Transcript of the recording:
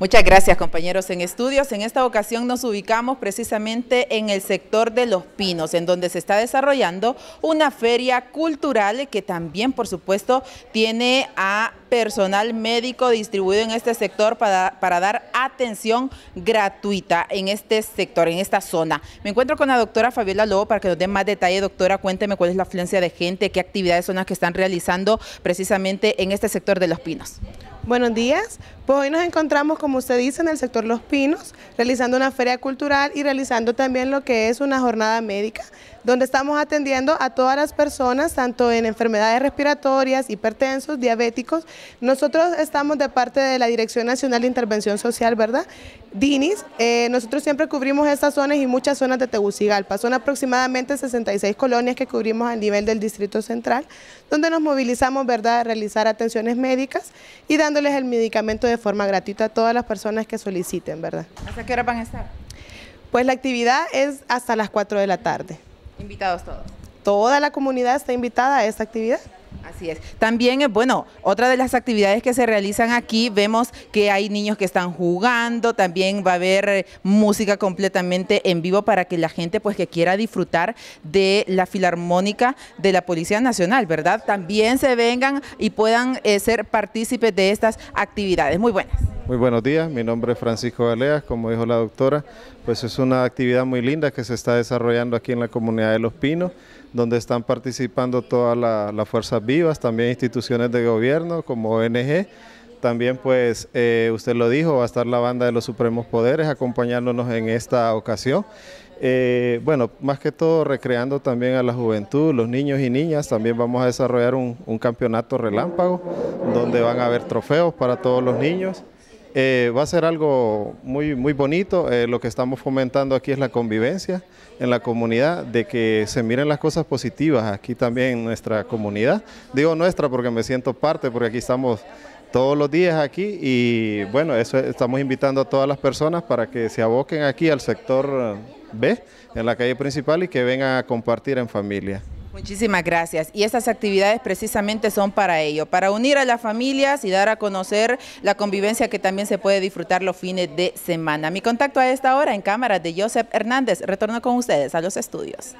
Muchas gracias compañeros en estudios. En esta ocasión nos ubicamos precisamente en el sector de Los Pinos, en donde se está desarrollando una feria cultural que también, por supuesto, tiene a personal médico distribuido en este sector para, dar atención gratuita en este sector, en esta zona. Me encuentro con la doctora Fabiola Lobo para que nos dé más detalle. Doctora, cuénteme cuál es la afluencia de gente, qué actividades son las que están realizando precisamente en este sector de Los Pinos. Buenos días, pues hoy nos encontramos, como usted dice, en el sector Los Pinos, realizando una feria cultural y realizando también lo que es una jornada médica donde estamos atendiendo a todas las personas, tanto en enfermedades respiratorias, hipertensos, diabéticos. Nosotros estamos de parte de la Dirección Nacional de Intervención Social, ¿verdad? DINIS. Eh, nosotros siempre cubrimos estas zonas y muchas zonas de Tegucigalpa. Son aproximadamente 66 colonias que cubrimos al nivel del Distrito Central, donde nos movilizamos, ¿verdad?, a realizar atenciones médicas y dándoles el medicamento de forma gratuita a todas las personas que soliciten, ¿verdad? ¿Hasta qué hora van a estar? Pues la actividad es hasta las 4 de la tarde. Invitados todos. Toda la comunidad está invitada a esta actividad. Así es. También, eh, bueno, otra de las actividades que se realizan aquí, vemos que hay niños que están jugando, también va a haber eh, música completamente en vivo para que la gente pues que quiera disfrutar de la Filarmónica de la Policía Nacional, ¿verdad? También se vengan y puedan eh, ser partícipes de estas actividades. Muy buenas. Muy buenos días, mi nombre es Francisco Galeas, como dijo la doctora, pues es una actividad muy linda que se está desarrollando aquí en la comunidad de Los Pinos, donde están participando todas las fuerzas vivas, también instituciones de gobierno como ONG, también pues eh, usted lo dijo, va a estar la banda de los Supremos Poderes acompañándonos en esta ocasión. Eh, bueno, más que todo recreando también a la juventud, los niños y niñas, también vamos a desarrollar un campeonato relámpago donde van a haber trofeos para todos los niños. Eh, va a ser algo muy, muy bonito, eh, lo que estamos fomentando aquí es la convivencia en la comunidad, de que se miren las cosas positivas aquí también en nuestra comunidad. Digo nuestra porque me siento parte, porque aquí estamos todos los días aquí y bueno, eso estamos invitando a todas las personas para que se aboquen aquí al sector eh, B, en la calle principal y que vengan a compartir en familia. Muchísimas gracias. Y estas actividades precisamente son para ello, para unir a las familias y dar a conocer la convivencia que también se puede disfrutar los fines de semana. Mi contacto a esta hora en cámara de Joseph Hernández. Retorno con ustedes a los estudios.